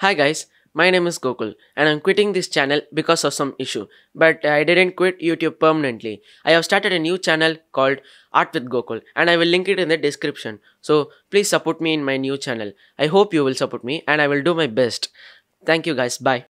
Hi guys, my name is Gokul and I'm quitting this channel because of some issue. But I didn't quit YouTube permanently. I have started a new channel called Art with Gokul and I will link it in the description. So please support me in my new channel. I hope you will support me and I will do my best. Thank you guys. Bye.